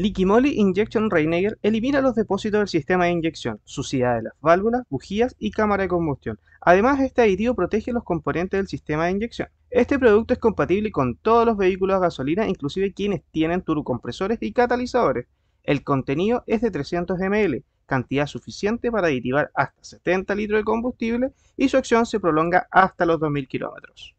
Liquimoli Injection Reiniger elimina los depósitos del sistema de inyección, suciedad de las válvulas, bujías y cámara de combustión. Además, este aditivo protege los componentes del sistema de inyección. Este producto es compatible con todos los vehículos a gasolina, inclusive quienes tienen turbocompresores y catalizadores. El contenido es de 300 ml, cantidad suficiente para aditivar hasta 70 litros de combustible y su acción se prolonga hasta los 2000 kilómetros.